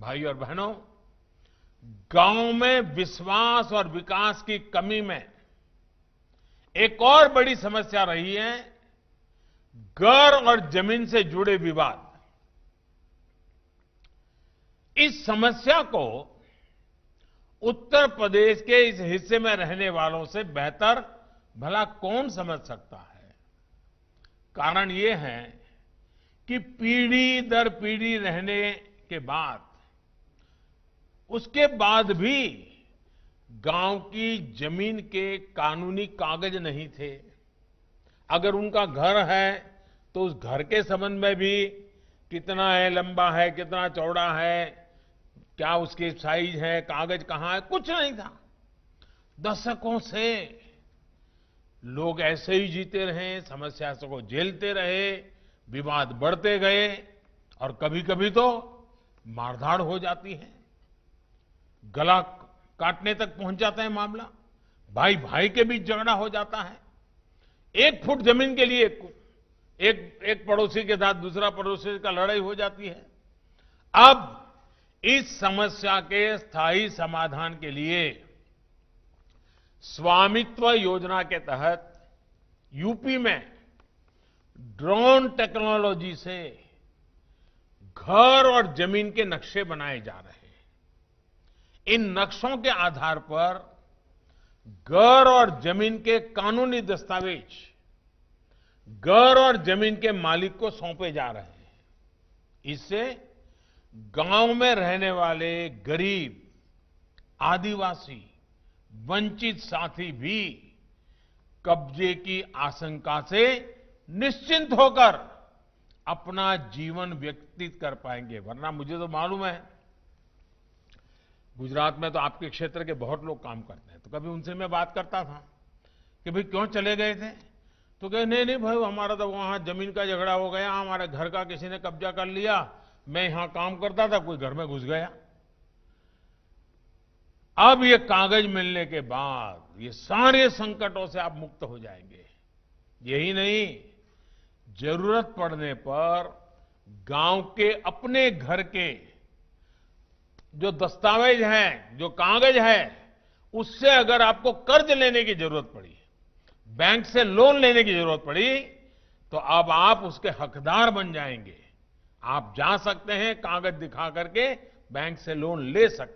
भाइयों और बहनों गांव में विश्वास और विकास की कमी में एक और बड़ी समस्या रही है घर और जमीन से जुड़े विवाद इस समस्या को उत्तर प्रदेश के इस हिस्से में रहने वालों से बेहतर भला कौन समझ सकता है कारण ये है कि पीढ़ी दर पीढ़ी रहने के बाद उसके बाद भी गांव की जमीन के कानूनी कागज नहीं थे अगर उनका घर है तो उस घर के संबंध में भी कितना है लंबा है कितना चौड़ा है क्या उसकी साइज है कागज कहाँ है कुछ नहीं था दशकों से लोग ऐसे ही जीते रहे समस्या को झेलते रहे विवाद बढ़ते गए और कभी कभी तो मारधाड़ हो जाती है गला काटने तक पहुंच जाता है मामला भाई भाई के बीच झगड़ा हो जाता है एक फुट जमीन के लिए एक एक पड़ोसी के साथ दूसरा पड़ोसी का लड़ाई हो जाती है अब इस समस्या के स्थायी समाधान के लिए स्वामित्व योजना के तहत यूपी में ड्रोन टेक्नोलॉजी से घर और जमीन के नक्शे बनाए जा रहे हैं इन नक्शों के आधार पर घर और जमीन के कानूनी दस्तावेज घर और जमीन के मालिक को सौंपे जा रहे हैं इससे गांव में रहने वाले गरीब आदिवासी वंचित साथी भी कब्जे की आशंका से निश्चिंत होकर अपना जीवन व्यतीत कर पाएंगे वरना मुझे तो मालूम है गुजरात में तो आपके क्षेत्र के बहुत लोग काम करते हैं तो कभी उनसे मैं बात करता था कि भाई क्यों चले गए थे तो कहे नहीं नहीं भाई हमारा तो वहां जमीन का झगड़ा हो गया हमारे घर का किसी ने कब्जा कर लिया मैं यहां काम करता था कोई घर में घुस गया अब ये कागज मिलने के बाद ये सारे संकटों से आप मुक्त हो जाएंगे यही नहीं जरूरत पड़ने पर गांव के अपने घर के जो दस्तावेज हैं जो कागज है उससे अगर आपको कर्ज लेने की जरूरत पड़ी बैंक से लोन लेने की जरूरत पड़ी तो अब आप उसके हकदार बन जाएंगे आप जा सकते हैं कागज दिखा करके बैंक से लोन ले सकते हैं